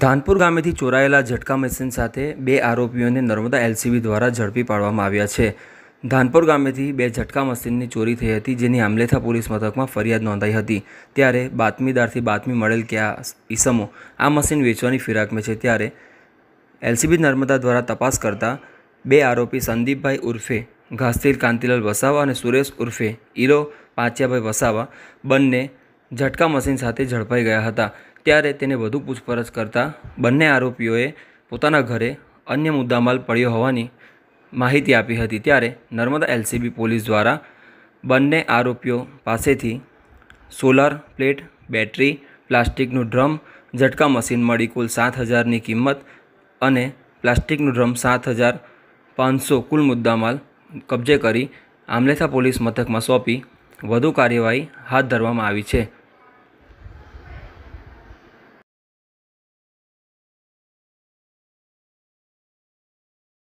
Dhanpur ગામેથી ચોરાયેલા ઝટકા machine સાથે બે આરોપીઓને નર્મદા એલસીબી દ્વારા ઝડપી પાડવામાં આવ્યા છે ધાનપુર ગામેથી બે ઝટકા મશીનની ચોરી થઈ હતી જેની આમલેથા પોલીસ મથકમાં ફરિયાદ નોંધાઈ હતી ત્યારે બાતમીદારથી બાતમી મળેલ કે આ ઈસમો આ મશીન વેચવાની ફિરાકમાં છે ત્યારે એલસીબી નર્મદા દ્વારા તપાસ કરતાં બે આરોપી સંદીપભાઈ ઉર્ફે ઘાસતીર કાંતિલાલ વસાવા અને સુરેશ ઉર્ફે ઈરો પાંચિયાભાઈ વસાવા બંને ઝટકા મશીન સાથે ઝડપાઈ ગયા હતા ત્યારે તેને વધુ પૂછપરછ કરતાં બંને આરોપીઓએ પોતાના ઘરે અન્ય મુદ્દામાલ પડ્યો હોવાની માહિતી આપી હતી ત્યારે નર્મદા એલસીબી પોલીસ દ્વારા બંને આરોપીઓ પાસેથી સોલાર પ્લેટ બેટરી પ્લાસ્ટિકનું ડ્રમ ઝટકા મશીન મળી કુલ સાત હજારની કિંમત અને પ્લાસ્ટિકનું ડ્રમ સાત હજાર પાંચસો કુલ મુદ્દામાલ કબજે કરી આમલેથા પોલીસ મથકમાં સોંપી વધુ કાર્યવાહી હાથ ધરવામાં આવી છે